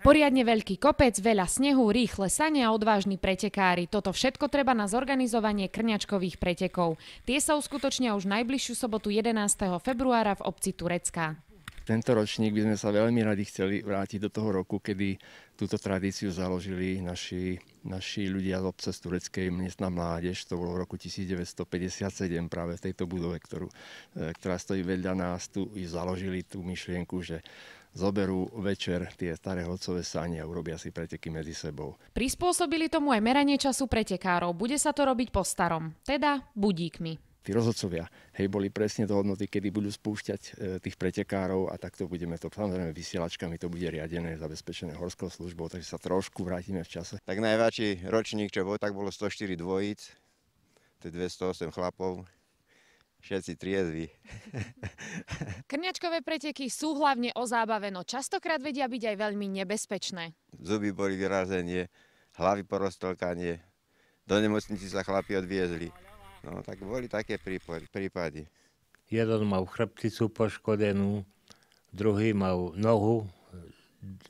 Poriadne veľký kopec, veľa snehu, rýchle sane a odvážni pretekári. Toto všetko treba na zorganizovanie krňačkových pretekov. Tie sa uskutočnia už najbližšiu sobotu 11. februára v obci Turecká tento ročník by sme sa veľmi radi chceli vrátiť do toho roku, kedy túto tradíciu založili naši, naši ľudia z obce z Tureckej miestna mládež. To bolo v roku 1957 práve v tejto budove, ktorú, e, ktorá stojí vedľa nás. Tu i založili tú myšlienku, že zoberú večer tie staré hodcové sáne a urobia si preteky medzi sebou. Prispôsobili tomu aj meranie času pretekárov. Bude sa to robiť po starom, teda budíkmi tí rozhodcovia, hej, boli presne dohodnutí, hodnoty, kedy budú spúšťať e, tých pretekárov a takto budeme to, samozrejme vysielačkami to bude riadené, zabezpečené horskou službou, takže sa trošku vrátime v čase. Tak najväčší ročník, čo bol, tak bolo 104 dvojíc, to je 208 chlapov, všetci triezvi. Krňačkové preteky sú hlavne o zábave, no častokrát vedia byť aj veľmi nebezpečné. Zuby boli vyrazenie, hlavy porostolkanie, do nemocnici sa chlapi odviezli. No tak boli také prípady. Jeden mal chrbticu poškodenú, druhý mal nohu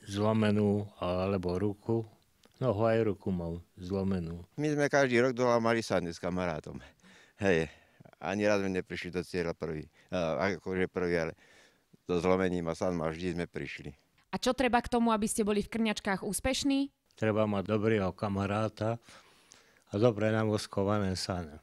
zlomenú alebo ruku. Nohu aj ruku mal zlomenú. My sme každý rok dole mali sandy s kamarátom. Hej, ani raz sme neprišli do cieľa prvý. akože prvý, ale so zlomením a sanma vždy sme prišli. A čo treba k tomu, aby ste boli v krňačkách úspešní? Treba mať dobrého kamaráta a dobre namoskované sane.